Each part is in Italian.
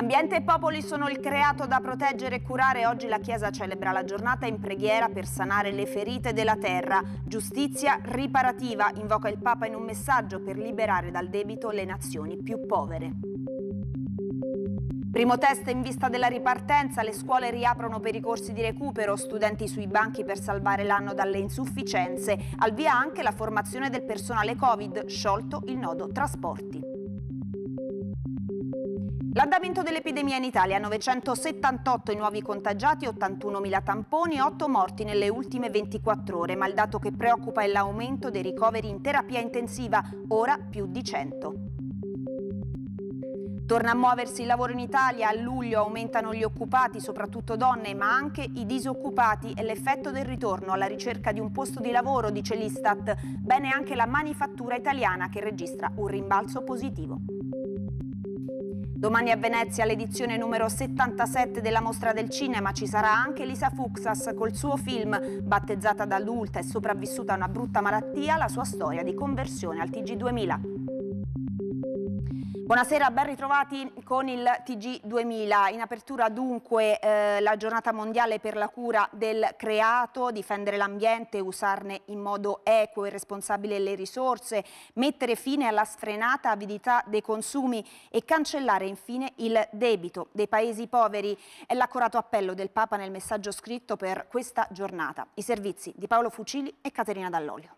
Ambiente e popoli sono il creato da proteggere e curare. Oggi la Chiesa celebra la giornata in preghiera per sanare le ferite della terra. Giustizia riparativa, invoca il Papa in un messaggio per liberare dal debito le nazioni più povere. Primo test in vista della ripartenza, le scuole riaprono per i corsi di recupero, studenti sui banchi per salvare l'anno dalle insufficienze, al via anche la formazione del personale Covid, sciolto il nodo trasporti. L'andamento dell'epidemia in Italia, 978 i nuovi contagiati, 81.000 tamponi, 8 morti nelle ultime 24 ore, ma il dato che preoccupa è l'aumento dei ricoveri in terapia intensiva, ora più di 100. Torna a muoversi il lavoro in Italia, a luglio aumentano gli occupati, soprattutto donne, ma anche i disoccupati e l'effetto del ritorno alla ricerca di un posto di lavoro, dice l'Istat, bene anche la manifattura italiana che registra un rimbalzo positivo. Domani a Venezia l'edizione numero 77 della Mostra del Cinema ci sarà anche Lisa Fuxas col suo film, battezzata da adulta e sopravvissuta a una brutta malattia, la sua storia di conversione al TG2000. Buonasera, ben ritrovati con il TG2000. In apertura dunque eh, la giornata mondiale per la cura del creato, difendere l'ambiente, usarne in modo equo e responsabile le risorse, mettere fine alla sfrenata avidità dei consumi e cancellare infine il debito dei paesi poveri. È l'accorato appello del Papa nel messaggio scritto per questa giornata. I servizi di Paolo Fucili e Caterina Dall'Olio.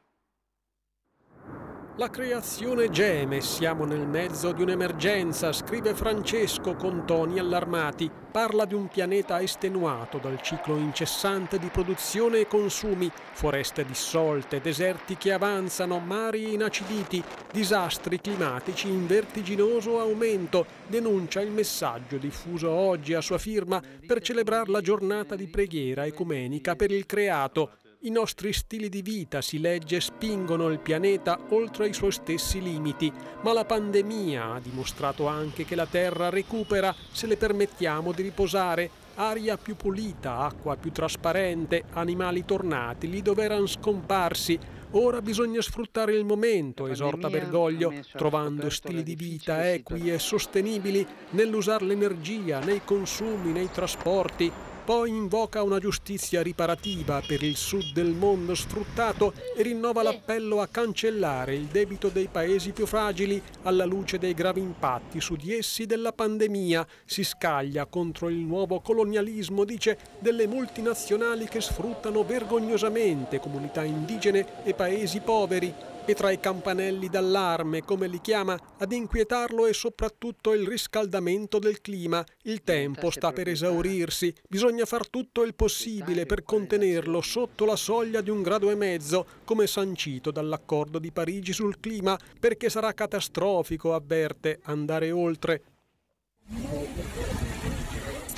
La creazione geme, siamo nel mezzo di un'emergenza, scrive Francesco con toni allarmati. Parla di un pianeta estenuato dal ciclo incessante di produzione e consumi, foreste dissolte, deserti che avanzano, mari inaciditi, disastri climatici in vertiginoso aumento, denuncia il messaggio diffuso oggi a sua firma per celebrare la giornata di preghiera ecumenica per il creato, i nostri stili di vita, si legge, spingono il pianeta oltre i suoi stessi limiti, ma la pandemia ha dimostrato anche che la Terra recupera se le permettiamo di riposare. Aria più pulita, acqua più trasparente, animali tornati lì dove erano scomparsi. Ora bisogna sfruttare il momento, esorta Bergoglio, trovando stili di vita equi e sostenibili nell'usare l'energia, nei consumi, nei trasporti, poi invoca una giustizia riparativa per il sud del mondo sfruttato e rinnova l'appello a cancellare il debito dei paesi più fragili alla luce dei gravi impatti su di essi della pandemia. Si scaglia contro il nuovo colonialismo, dice, delle multinazionali che sfruttano vergognosamente comunità indigene e paesi poveri e tra i campanelli d'allarme, come li chiama, ad inquietarlo è soprattutto il riscaldamento del clima. Il tempo sta per esaurirsi, bisogna far tutto il possibile per contenerlo sotto la soglia di un grado e mezzo, come sancito dall'accordo di Parigi sul clima, perché sarà catastrofico, avverte, andare oltre.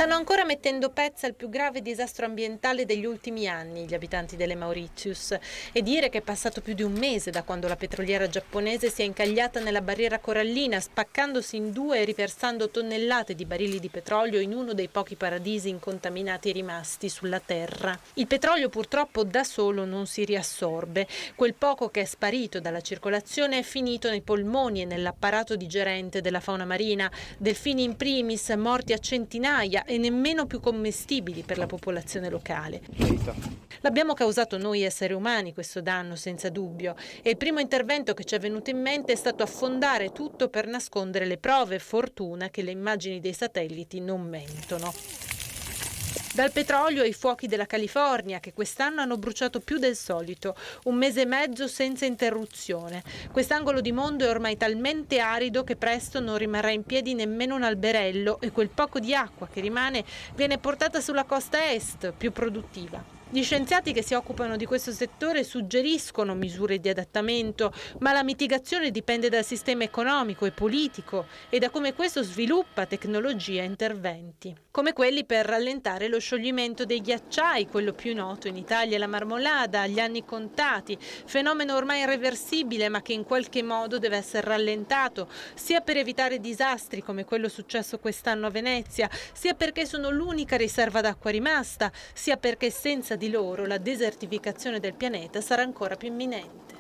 Stanno ancora mettendo pezza al più grave disastro ambientale degli ultimi anni gli abitanti delle Mauritius e dire che è passato più di un mese da quando la petroliera giapponese si è incagliata nella barriera corallina spaccandosi in due e riversando tonnellate di barili di petrolio in uno dei pochi paradisi incontaminati rimasti sulla Terra. Il petrolio purtroppo da solo non si riassorbe, quel poco che è sparito dalla circolazione è finito nei polmoni e nell'apparato digerente della fauna marina, delfini in primis morti a centinaia e nemmeno più commestibili per la popolazione locale. L'abbiamo causato noi esseri umani questo danno senza dubbio e il primo intervento che ci è venuto in mente è stato affondare tutto per nascondere le prove, fortuna che le immagini dei satelliti non mentono. Dal petrolio ai fuochi della California che quest'anno hanno bruciato più del solito, un mese e mezzo senza interruzione. Quest'angolo di mondo è ormai talmente arido che presto non rimarrà in piedi nemmeno un alberello e quel poco di acqua che rimane viene portata sulla costa est, più produttiva. Gli scienziati che si occupano di questo settore suggeriscono misure di adattamento, ma la mitigazione dipende dal sistema economico e politico e da come questo sviluppa tecnologie e interventi, come quelli per rallentare lo scioglimento dei ghiacciai, quello più noto in Italia la marmolada, gli anni contati, fenomeno ormai irreversibile ma che in qualche modo deve essere rallentato, sia per evitare disastri come quello successo quest'anno a Venezia, sia perché sono l'unica riserva d'acqua rimasta, sia perché senza di loro la desertificazione del pianeta sarà ancora più imminente.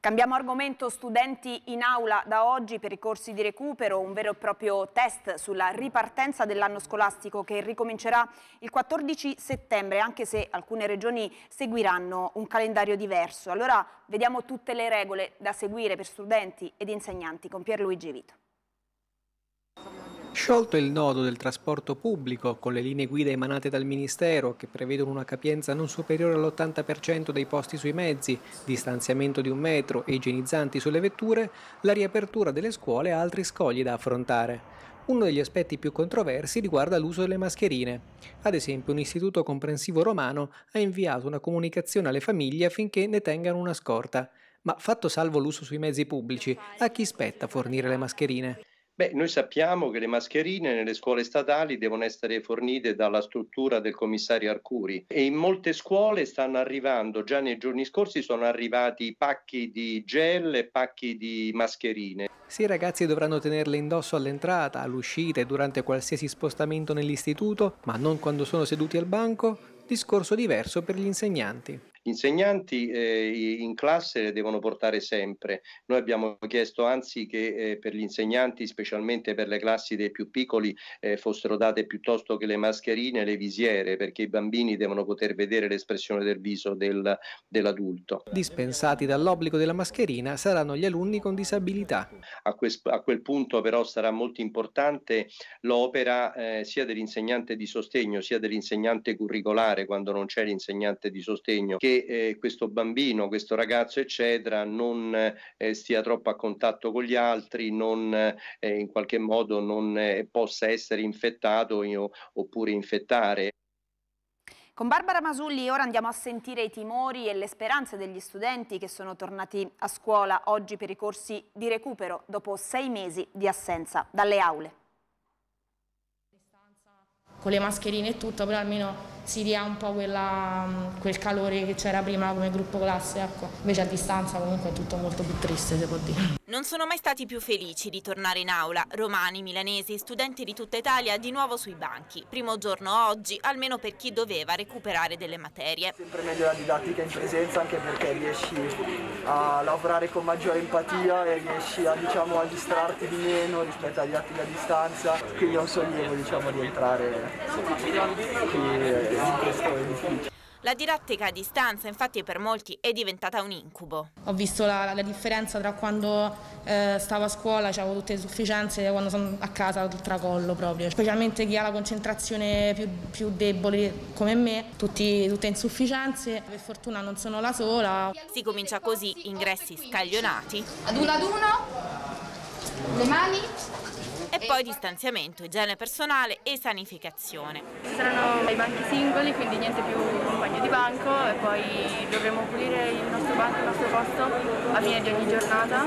Cambiamo argomento, studenti in aula da oggi per i corsi di recupero, un vero e proprio test sulla ripartenza dell'anno scolastico che ricomincerà il 14 settembre, anche se alcune regioni seguiranno un calendario diverso. Allora vediamo tutte le regole da seguire per studenti ed insegnanti con Pierluigi Vito. Sciolto il nodo del trasporto pubblico, con le linee guida emanate dal Ministero che prevedono una capienza non superiore all'80% dei posti sui mezzi, distanziamento di un metro e igienizzanti sulle vetture, la riapertura delle scuole ha altri scogli da affrontare. Uno degli aspetti più controversi riguarda l'uso delle mascherine. Ad esempio, un istituto comprensivo romano ha inviato una comunicazione alle famiglie affinché ne tengano una scorta. Ma fatto salvo l'uso sui mezzi pubblici, a chi spetta fornire le mascherine? Beh, noi sappiamo che le mascherine nelle scuole statali devono essere fornite dalla struttura del commissario Arcuri e in molte scuole stanno arrivando, già nei giorni scorsi sono arrivati pacchi di gel e pacchi di mascherine. Se i ragazzi dovranno tenerle indosso all'entrata, all'uscita e durante qualsiasi spostamento nell'istituto, ma non quando sono seduti al banco, discorso diverso per gli insegnanti insegnanti eh, in classe le devono portare sempre. Noi abbiamo chiesto anzi che eh, per gli insegnanti, specialmente per le classi dei più piccoli, eh, fossero date piuttosto che le mascherine, le visiere, perché i bambini devono poter vedere l'espressione del viso del, dell'adulto. Dispensati dall'obbligo della mascherina saranno gli alunni con disabilità. A, a quel punto però sarà molto importante l'opera eh, sia dell'insegnante di sostegno sia dell'insegnante curricolare quando non c'è l'insegnante di sostegno che eh, questo bambino, questo ragazzo, eccetera, non eh, stia troppo a contatto con gli altri, non eh, in qualche modo non eh, possa essere infettato io, oppure infettare. Con Barbara Masulli ora andiamo a sentire i timori e le speranze degli studenti che sono tornati a scuola oggi per i corsi di recupero dopo sei mesi di assenza dalle aule. Con le mascherine e tutto, però almeno si ria un po' quella, mm, quel calore che c'era prima come gruppo classe, ecco. invece a distanza comunque è tutto molto più triste se può dire. Non sono mai stati più felici di tornare in aula, romani, milanesi, studenti di tutta Italia di nuovo sui banchi, primo giorno oggi almeno per chi doveva recuperare delle materie. Sempre meglio la didattica in presenza anche perché riesci a lavorare con maggiore empatia e riesci a, diciamo, a distrarti di meno rispetto alla didattica a distanza, quindi è un sollievo diciamo, di entrare qui eh, la didattica a distanza infatti per molti è diventata un incubo. Ho visto la, la differenza tra quando eh, stavo a scuola, cioè avevo tutte le sufficienze, e quando sono a casa ho il tracollo proprio. Specialmente chi ha la concentrazione più, più debole come me, tutti, tutte insufficienze. Per fortuna non sono la sola. Si comincia così, ingressi scaglionati. Ad uno ad uno, le mani e poi distanziamento, igiene personale e sanificazione. Ci saranno i banchi singoli, quindi niente più compagno di banco e poi dovremo pulire il nostro banco, il nostro posto a fine di ogni giornata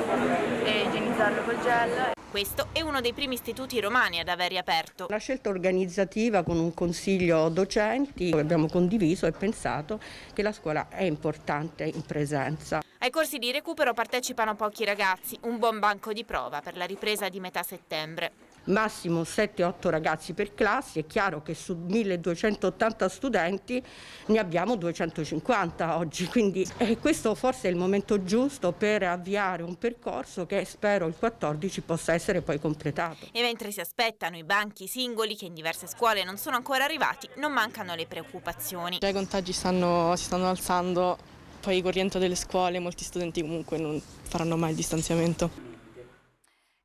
e igienizzarlo col gel. Questo è uno dei primi istituti romani ad aver riaperto. Una scelta organizzativa con un consiglio docenti abbiamo condiviso e pensato che la scuola è importante in presenza. Ai corsi di recupero partecipano pochi ragazzi, un buon banco di prova per la ripresa di metà settembre massimo 7-8 ragazzi per classi, è chiaro che su 1280 studenti ne abbiamo 250 oggi, quindi eh, questo forse è il momento giusto per avviare un percorso che spero il 14 possa essere poi completato. E mentre si aspettano i banchi singoli che in diverse scuole non sono ancora arrivati, non mancano le preoccupazioni. Già i contagi stanno, si stanno alzando, poi col rientro delle scuole molti studenti comunque non faranno mai il distanziamento.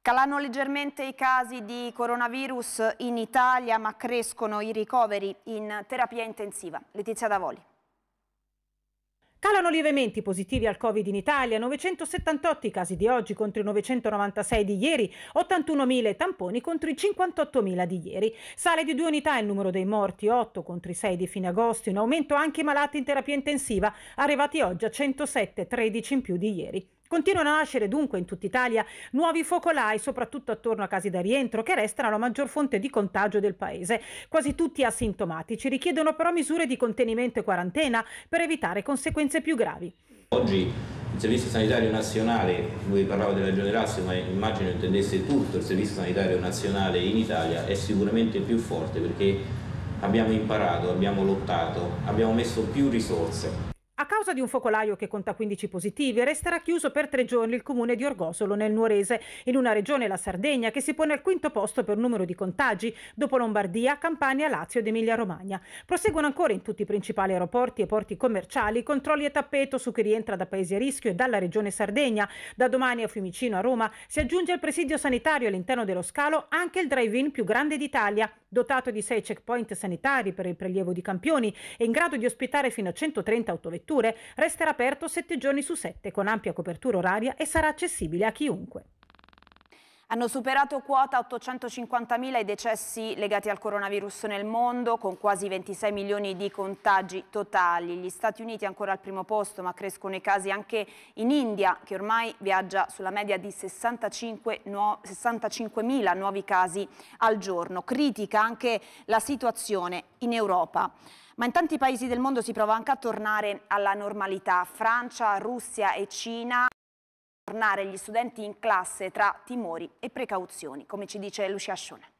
Calano leggermente i casi di coronavirus in Italia, ma crescono i ricoveri in terapia intensiva. Letizia Davoli. Calano lievemente i positivi al Covid in Italia, 978 i casi di oggi contro i 996 di ieri, 81.000 tamponi contro i 58.000 di ieri. Sale di due unità il numero dei morti, 8 contro i 6 di fine agosto, in aumento anche i malati in terapia intensiva, arrivati oggi a 107, 13 in più di ieri. Continuano a nascere dunque in tutta Italia nuovi focolai, soprattutto attorno a casi da rientro, che restano la maggior fonte di contagio del paese. Quasi tutti asintomatici richiedono però misure di contenimento e quarantena per evitare conseguenze più gravi. Oggi il Servizio Sanitario Nazionale, lui parlava della Regione Lazio, ma immagino intendesse tutto il Servizio Sanitario Nazionale in Italia, è sicuramente più forte perché abbiamo imparato, abbiamo lottato, abbiamo messo più risorse causa di un focolaio che conta 15 positivi, resterà chiuso per tre giorni il comune di Orgosolo nel Nuorese, in una regione, la Sardegna, che si pone al quinto posto per numero di contagi, dopo Lombardia, Campania, Lazio ed Emilia-Romagna. Proseguono ancora in tutti i principali aeroporti e porti commerciali controlli a tappeto su chi rientra da paesi a rischio e dalla regione Sardegna. Da domani a Fiumicino, a Roma, si aggiunge al presidio sanitario all'interno dello scalo anche il drive-in più grande d'Italia, dotato di 6 checkpoint sanitari per il prelievo di campioni e in grado di ospitare fino a 130 autovetture, resterà aperto 7 giorni su 7 con ampia copertura oraria e sarà accessibile a chiunque. Hanno superato quota 850.000 i decessi legati al coronavirus nel mondo, con quasi 26 milioni di contagi totali. Gli Stati Uniti ancora al primo posto, ma crescono i casi anche in India, che ormai viaggia sulla media di 65 mila 65 nuovi casi al giorno. Critica anche la situazione in Europa. Ma in tanti paesi del mondo si prova anche a tornare alla normalità. Francia, Russia e Cina tornare gli studenti in classe tra timori e precauzioni, come ci dice Lucia Ascione.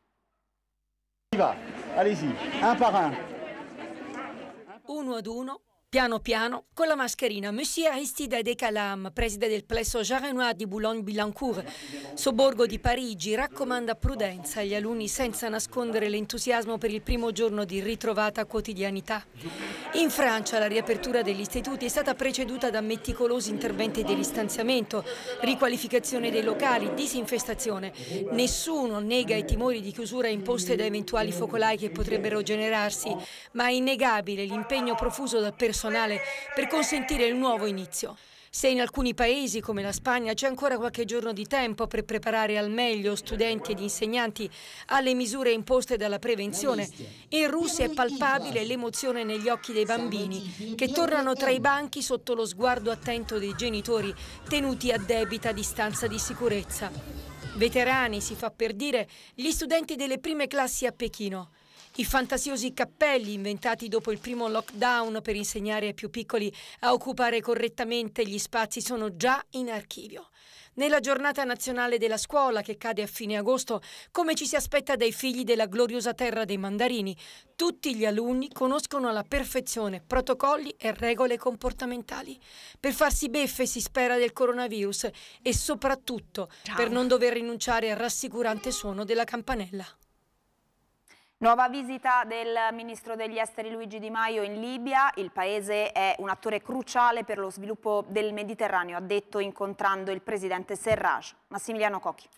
Uno ad uno Piano piano, con la mascherina, Monsieur Aristide De presidente del plesso Jarenois di Boulogne-Billancourt, sobborgo di Parigi, raccomanda prudenza agli alunni senza nascondere l'entusiasmo per il primo giorno di ritrovata quotidianità. In Francia la riapertura degli istituti è stata preceduta da meticolosi interventi di distanziamento, riqualificazione dei locali, disinfestazione. Nessuno nega i timori di chiusura imposte da eventuali focolai che potrebbero generarsi, ma è innegabile l'impegno profuso dal personale personale per consentire il nuovo inizio. Se in alcuni paesi come la Spagna c'è ancora qualche giorno di tempo per preparare al meglio studenti ed insegnanti alle misure imposte dalla prevenzione, in Russia è palpabile l'emozione negli occhi dei bambini che tornano tra i banchi sotto lo sguardo attento dei genitori tenuti a debita distanza di sicurezza. Veterani, si fa per dire, gli studenti delle prime classi a Pechino. I fantasiosi cappelli inventati dopo il primo lockdown per insegnare ai più piccoli a occupare correttamente gli spazi sono già in archivio. Nella giornata nazionale della scuola che cade a fine agosto, come ci si aspetta dai figli della gloriosa terra dei mandarini, tutti gli alunni conoscono alla perfezione protocolli e regole comportamentali. Per farsi beffe si spera del coronavirus e soprattutto Ciao. per non dover rinunciare al rassicurante suono della campanella. Nuova visita del ministro degli esteri Luigi Di Maio in Libia. Il paese è un attore cruciale per lo sviluppo del Mediterraneo, ha detto incontrando il presidente Serraj. Massimiliano Cocchi.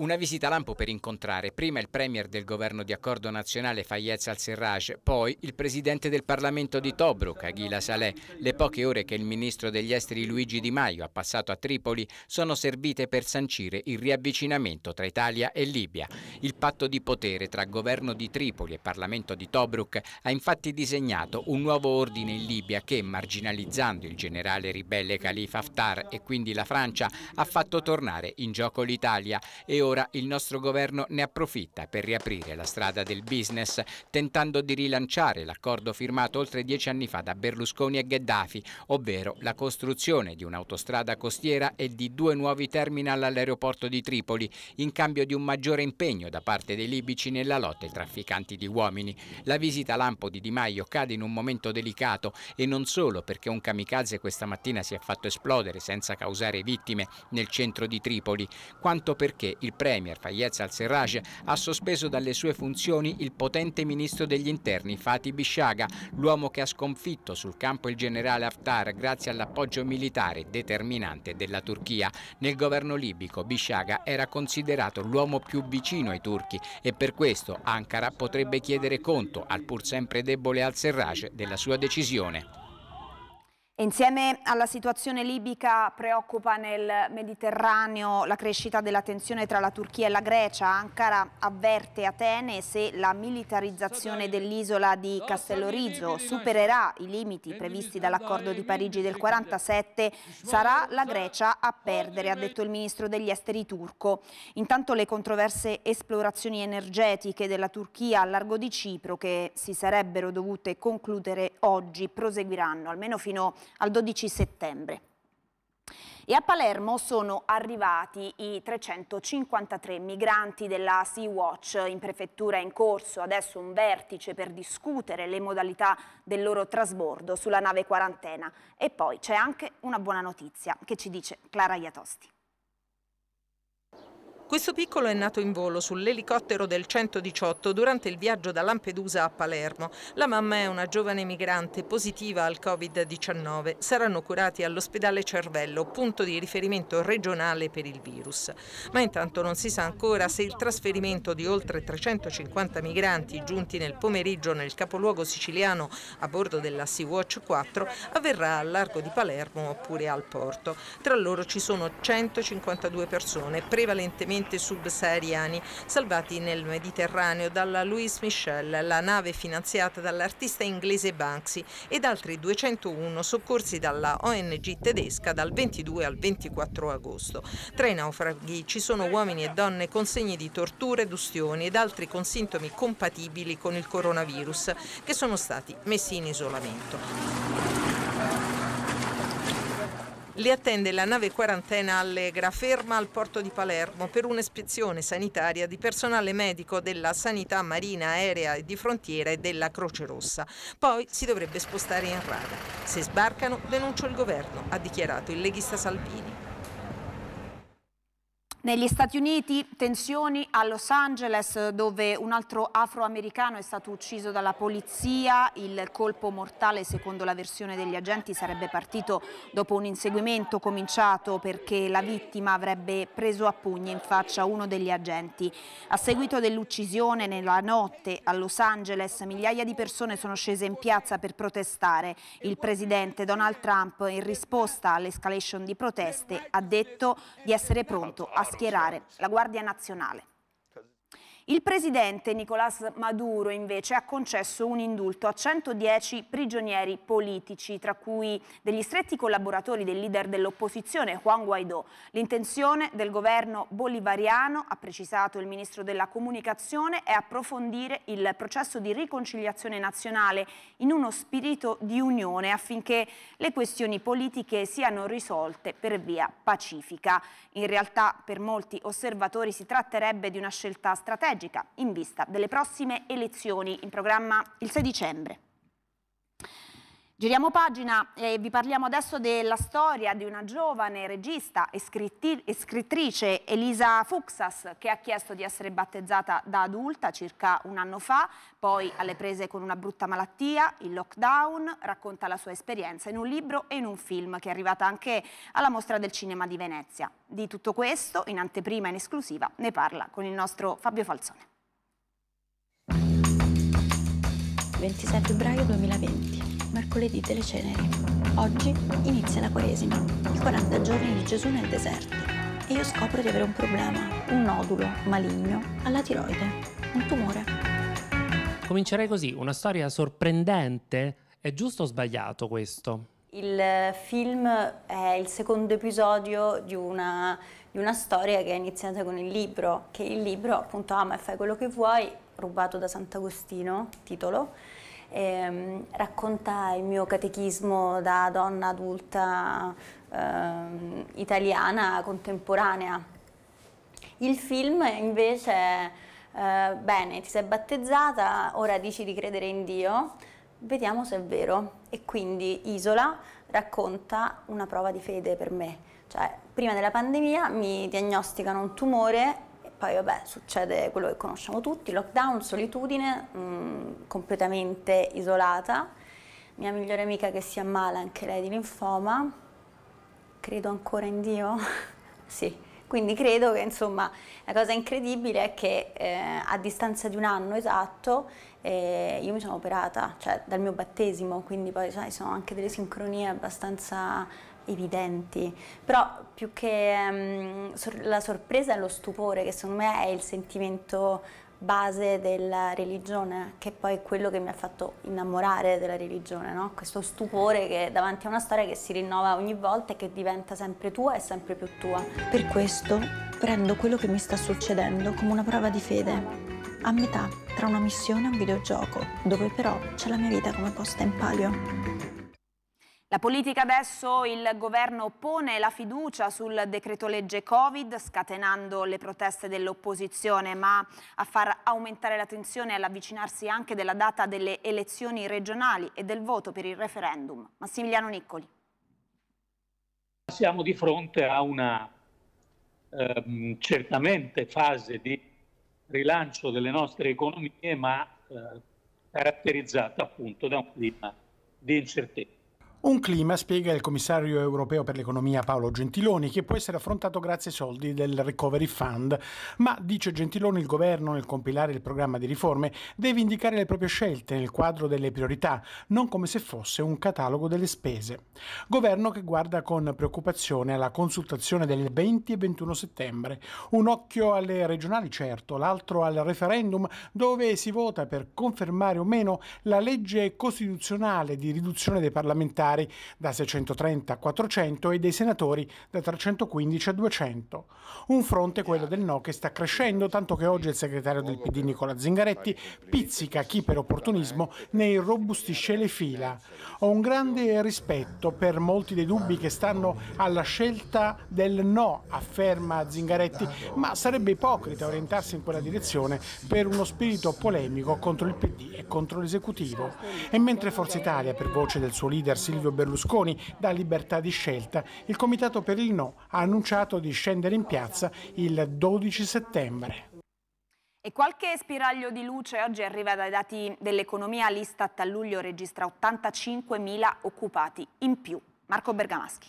Una visita lampo per incontrare prima il premier del governo di accordo nazionale Fayez al-Serraj, poi il presidente del Parlamento di Tobruk, Aguila Saleh. Le poche ore che il ministro degli esteri Luigi Di Maio ha passato a Tripoli sono servite per sancire il riavvicinamento tra Italia e Libia. Il patto di potere tra governo di Tripoli e Parlamento di Tobruk ha infatti disegnato un nuovo ordine in Libia che, marginalizzando il generale ribelle Khalifa Haftar e quindi la Francia, ha fatto tornare in gioco l'Italia e ora allora il nostro governo ne approfitta per riaprire la strada del business, tentando di rilanciare l'accordo firmato oltre dieci anni fa da Berlusconi e Gheddafi, ovvero la costruzione di un'autostrada costiera e di due nuovi terminal all'aeroporto di Tripoli, in cambio di un maggiore impegno da parte dei libici nella lotta ai trafficanti di uomini. La visita lampo di Di Maio cade in un momento delicato e non solo perché un kamikaze questa mattina si è fatto esplodere senza causare vittime nel centro di Tripoli, quanto perché il premier Fayez al-Serraj ha sospeso dalle sue funzioni il potente ministro degli interni Fatih Bishaga, l'uomo che ha sconfitto sul campo il generale Haftar grazie all'appoggio militare determinante della Turchia. Nel governo libico Bishaga era considerato l'uomo più vicino ai turchi e per questo Ankara potrebbe chiedere conto al pur sempre debole al-Serraj della sua decisione. Insieme alla situazione libica preoccupa nel Mediterraneo la crescita della tensione tra la Turchia e la Grecia. Ankara avverte Atene se la militarizzazione dell'isola di Castellorizzo supererà i limiti previsti dall'accordo di Parigi del 47 sarà la Grecia a perdere, ha detto il ministro degli esteri turco. Intanto le controverse esplorazioni energetiche della Turchia a largo di Cipro che si sarebbero dovute concludere oggi proseguiranno almeno fino a al 12 settembre. E a Palermo sono arrivati i 353 migranti della Sea-Watch. In prefettura è in corso adesso un vertice per discutere le modalità del loro trasbordo sulla nave quarantena. E poi c'è anche una buona notizia che ci dice Clara Iatosti. Questo piccolo è nato in volo sull'elicottero del 118 durante il viaggio da Lampedusa a Palermo. La mamma è una giovane migrante positiva al Covid-19. Saranno curati all'ospedale Cervello, punto di riferimento regionale per il virus. Ma intanto non si sa ancora se il trasferimento di oltre 350 migranti giunti nel pomeriggio nel capoluogo siciliano a bordo della Sea-Watch 4 avverrà al largo di Palermo oppure al porto. Tra loro ci sono 152 persone, prevalentemente prevalentemente subsahariani, salvati nel Mediterraneo dalla Louis Michel, la nave finanziata dall'artista inglese Banksy, ed altri 201 soccorsi dalla ONG tedesca dal 22 al 24 agosto. Tra i naufraghi ci sono uomini e donne con segni di torture, ustioni ed altri con sintomi compatibili con il coronavirus, che sono stati messi in isolamento. Le attende la nave quarantena Allegra, ferma al porto di Palermo per un'ispezione sanitaria di personale medico della sanità marina, aerea e di frontiera e della Croce Rossa. Poi si dovrebbe spostare in rada. Se sbarcano denuncio il governo, ha dichiarato il leghista Salvini. Negli Stati Uniti tensioni a Los Angeles dove un altro afroamericano è stato ucciso dalla polizia, il colpo mortale secondo la versione degli agenti sarebbe partito dopo un inseguimento cominciato perché la vittima avrebbe preso a pugni in faccia uno degli agenti. A seguito dell'uccisione nella notte a Los Angeles migliaia di persone sono scese in piazza per protestare. Il presidente Donald Trump in risposta all'escalation di proteste ha detto di essere pronto a schierare la Guardia Nazionale. Il presidente Nicolás Maduro invece ha concesso un indulto a 110 prigionieri politici, tra cui degli stretti collaboratori del leader dell'opposizione Juan Guaidó. L'intenzione del governo bolivariano, ha precisato il ministro della Comunicazione, è approfondire il processo di riconciliazione nazionale in uno spirito di unione affinché le questioni politiche siano risolte per via pacifica. In realtà per molti osservatori si tratterebbe di una scelta strategica strategica in vista delle prossime elezioni in programma il 6 dicembre. Giriamo pagina e vi parliamo adesso della storia di una giovane regista e, e scrittrice Elisa Fuxas che ha chiesto di essere battezzata da adulta circa un anno fa, poi alle prese con una brutta malattia, il lockdown, racconta la sua esperienza in un libro e in un film che è arrivata anche alla mostra del cinema di Venezia. Di tutto questo, in anteprima e in esclusiva, ne parla con il nostro Fabio Falzone. 26 febbraio 2020 mercoledì delle ceneri. Oggi inizia la Quaresima, i 40 giorni di Gesù nel deserto. E io scopro di avere un problema, un nodulo maligno alla tiroide, un tumore. Comincerei così, una storia sorprendente. È giusto o sbagliato questo? Il film è il secondo episodio di una, di una storia che è iniziata con il libro, che il libro appunto ama e fai quello che vuoi, rubato da Sant'Agostino, titolo ehm, raccontai il mio catechismo da donna adulta ehm, italiana contemporanea. Il film invece, eh, bene, ti sei battezzata, ora dici di credere in Dio, vediamo se è vero. E quindi Isola racconta una prova di fede per me. Cioè, prima della pandemia mi diagnosticano un tumore poi vabbè succede quello che conosciamo tutti, lockdown, solitudine, mh, mm, completamente isolata, mia migliore amica che si ammala anche lei di linfoma, credo ancora in Dio, sì, quindi credo che insomma la cosa incredibile è che eh, a distanza di un anno esatto eh, io mi sono operata, cioè dal mio battesimo, quindi poi sai, sono anche delle sincronie abbastanza evidenti, però più che um, sor la sorpresa è lo stupore, che secondo me è il sentimento base della religione, che poi è quello che mi ha fatto innamorare della religione, no? questo stupore che davanti a una storia che si rinnova ogni volta e che diventa sempre tua e sempre più tua. Per questo prendo quello che mi sta succedendo come una prova di fede, a metà tra una missione e un videogioco, dove però c'è la mia vita come posta in palio. La politica adesso, il governo pone la fiducia sul decreto legge Covid, scatenando le proteste dell'opposizione, ma a far aumentare la tensione all'avvicinarsi anche della data delle elezioni regionali e del voto per il referendum. Massimiliano Niccoli. Siamo di fronte a una ehm, certamente fase di rilancio delle nostre economie, ma eh, caratterizzata appunto da un clima di incertezza un clima, spiega il commissario europeo per l'economia Paolo Gentiloni, che può essere affrontato grazie ai soldi del Recovery Fund, ma, dice Gentiloni, il governo nel compilare il programma di riforme deve indicare le proprie scelte nel quadro delle priorità, non come se fosse un catalogo delle spese. Governo che guarda con preoccupazione alla consultazione del 20 e 21 settembre, un occhio alle regionali certo, l'altro al referendum dove si vota per confermare o meno la legge costituzionale di riduzione dei parlamentari parlamentari da 630 a 400 e dei senatori da 315 a 200. Un fronte, quello del no, che sta crescendo, tanto che oggi il segretario del PD Nicola Zingaretti pizzica chi per opportunismo ne irrobustisce le fila. Ho un grande rispetto per molti dei dubbi che stanno alla scelta del no, afferma Zingaretti, ma sarebbe ipocrita orientarsi in quella direzione per uno spirito polemico contro il PD e contro l'esecutivo. E mentre Forza Italia, per voce del suo leader Silvio Silvio Berlusconi dà libertà di scelta, il Comitato per il No ha annunciato di scendere in piazza il 12 settembre. E qualche spiraglio di luce oggi arriva dai dati dell'economia. L'Istat a luglio registra 85.000 occupati in più. Marco Bergamaschi.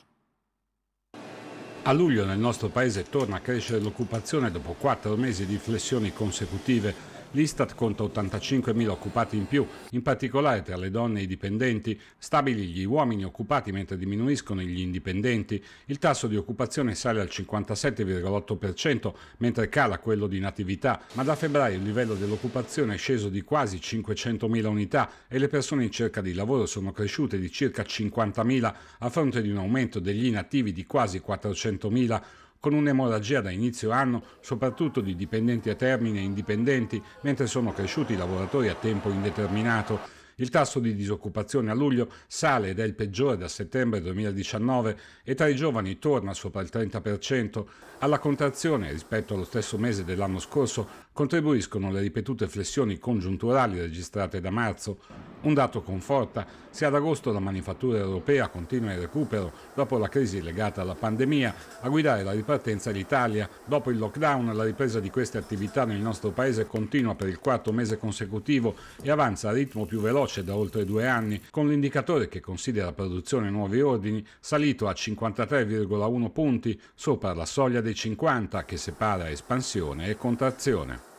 A luglio nel nostro paese torna a crescere l'occupazione dopo quattro mesi di flessioni consecutive. L'Istat conta 85.000 occupati in più, in particolare tra le donne e i dipendenti, stabili gli uomini occupati mentre diminuiscono gli indipendenti. Il tasso di occupazione sale al 57,8%, mentre cala quello di natività, ma da febbraio il livello dell'occupazione è sceso di quasi 500.000 unità e le persone in cerca di lavoro sono cresciute di circa 50.000 a fronte di un aumento degli inattivi di quasi 400.000 con un'emorragia da inizio anno soprattutto di dipendenti a termine e indipendenti, mentre sono cresciuti i lavoratori a tempo indeterminato il tasso di disoccupazione a luglio sale ed è il peggiore da settembre 2019 e tra i giovani torna sopra il 30%. Alla contrazione rispetto allo stesso mese dell'anno scorso contribuiscono le ripetute flessioni congiunturali registrate da marzo. Un dato conforta, se ad agosto la manifattura europea continua il recupero dopo la crisi legata alla pandemia, a guidare la ripartenza è l'Italia. Dopo il lockdown la ripresa di queste attività nel nostro paese continua per il quarto mese consecutivo e avanza a ritmo più veloce veloce da oltre due anni, con l'indicatore che considera produzione nuovi ordini salito a 53,1 punti sopra la soglia dei 50 che separa espansione e contrazione.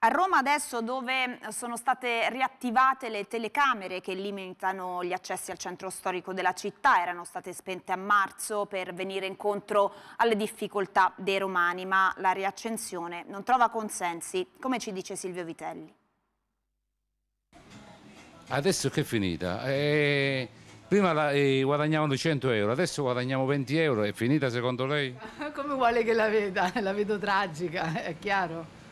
A Roma adesso dove sono state riattivate le telecamere che limitano gli accessi al centro storico della città, erano state spente a marzo per venire incontro alle difficoltà dei romani, ma la riaccensione non trova consensi, come ci dice Silvio Vitelli. Adesso che è finita? Eh, prima la, eh, guadagnavano 100 euro, adesso guadagniamo 20 euro, è finita secondo lei? Come vuole che la veda? La vedo tragica, è chiaro.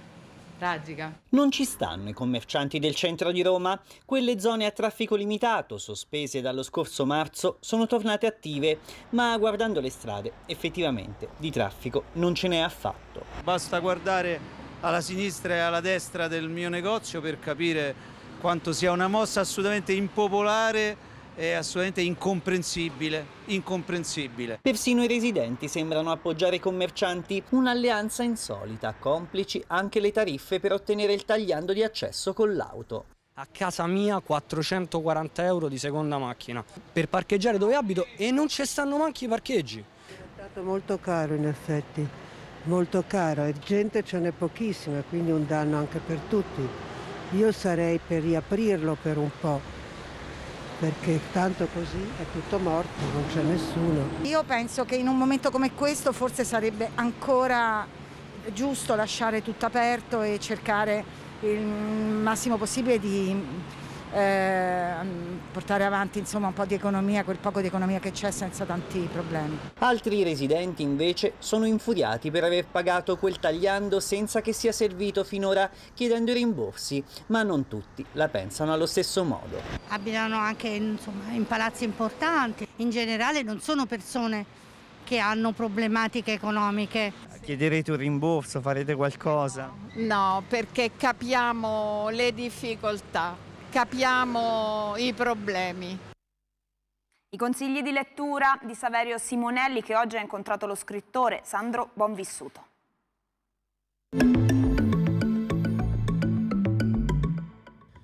Tragica. Non ci stanno i commercianti del centro di Roma. Quelle zone a traffico limitato, sospese dallo scorso marzo, sono tornate attive, ma guardando le strade effettivamente di traffico non ce n'è affatto. Basta guardare alla sinistra e alla destra del mio negozio per capire quanto sia una mossa assolutamente impopolare e assolutamente incomprensibile, incomprensibile. Persino i residenti sembrano appoggiare i commercianti, un'alleanza insolita, complici anche le tariffe per ottenere il tagliando di accesso con l'auto. A casa mia 440 euro di seconda macchina per parcheggiare dove abito e non ci stanno manchi i parcheggi. È stato molto caro in effetti, molto caro e gente ce n'è pochissima, quindi un danno anche per tutti. Io sarei per riaprirlo per un po', perché tanto così è tutto morto, non c'è nessuno. Io penso che in un momento come questo forse sarebbe ancora giusto lasciare tutto aperto e cercare il massimo possibile di eh, portare avanti insomma, un po' di economia, quel poco di economia che c'è senza tanti problemi. Altri residenti invece sono infuriati per aver pagato quel tagliando senza che sia servito finora chiedendo i rimborsi, ma non tutti la pensano allo stesso modo. Abitano anche insomma, in palazzi importanti, in generale non sono persone che hanno problematiche economiche. Chiederete un rimborso, farete qualcosa? No, no perché capiamo le difficoltà capiamo i problemi. I consigli di lettura di Saverio Simonelli che oggi ha incontrato lo scrittore Sandro Bonvissuto.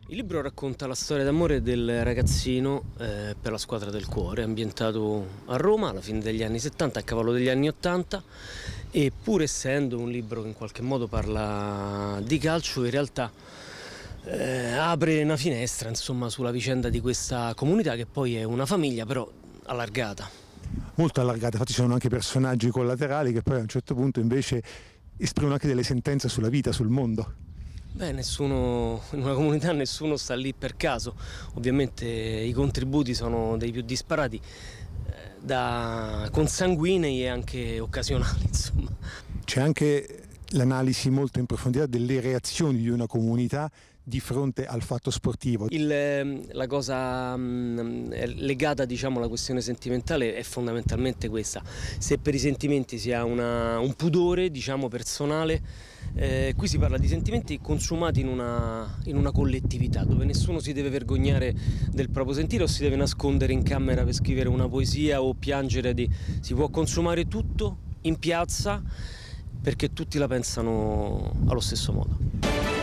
Il libro racconta la storia d'amore del ragazzino eh, per la squadra del cuore, ambientato a Roma alla fine degli anni 70, a cavallo degli anni 80, e pur essendo un libro che in qualche modo parla di calcio, in realtà eh, apre una finestra insomma, sulla vicenda di questa comunità che poi è una famiglia però allargata. Molto allargata, infatti ci sono anche personaggi collaterali che poi a un certo punto invece esprimono anche delle sentenze sulla vita, sul mondo. Beh, nessuno, in una comunità nessuno sta lì per caso, ovviamente i contributi sono dei più disparati, eh, da consanguinei e anche occasionali. Insomma. C'è anche l'analisi molto in profondità delle reazioni di una comunità di fronte al fatto sportivo? Il, ehm, la cosa mh, mm, legata diciamo, alla questione sentimentale è fondamentalmente questa. Se per i sentimenti si ha una, un pudore diciamo, personale, eh, qui si parla di sentimenti consumati in una, in una, collettività dove nessuno si deve vergognare del proprio sentire o si deve nascondere in camera per scrivere una poesia o piangere. Di... Si può consumare tutto in piazza perché tutti la pensano allo stesso modo.